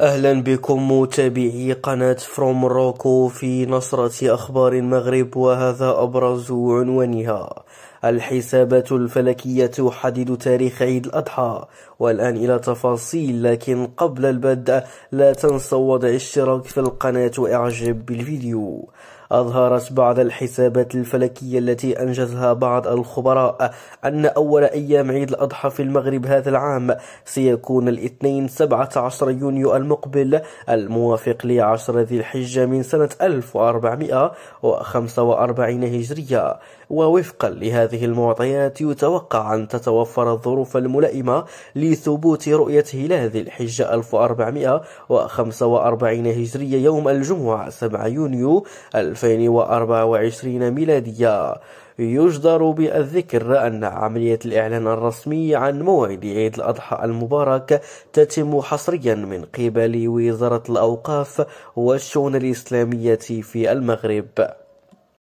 أهلا بكم متابعي قناة فروم روكو في نصرة أخبار المغرب وهذا أبرز عنوانها الحسابات الفلكية تحدد تاريخ عيد الأضحى والآن إلى تفاصيل لكن قبل البدء لا تنسوا وضع اشتراك في القناة وإعجاب بالفيديو أظهرت بعض الحسابات الفلكية التي أنجزها بعض الخبراء أن أول أيام عيد الأضحى في المغرب هذا العام سيكون الاثنين 17 يونيو المقبل الموافق لعشر ذي الحجة من سنة 1445 هجرية ووفقا لهذه المعطيات يتوقع أن تتوفر الظروف الملائمة لثبوت رؤية هلال ذي الحجة 1445 هجرية يوم الجمعة 7 يونيو 2024 ميلادية يجدر بالذكر أن عملية الإعلان الرسمي عن موعد عيد الأضحى المبارك تتم حصريا من قبل وزارة الأوقاف والشؤون الإسلامية في المغرب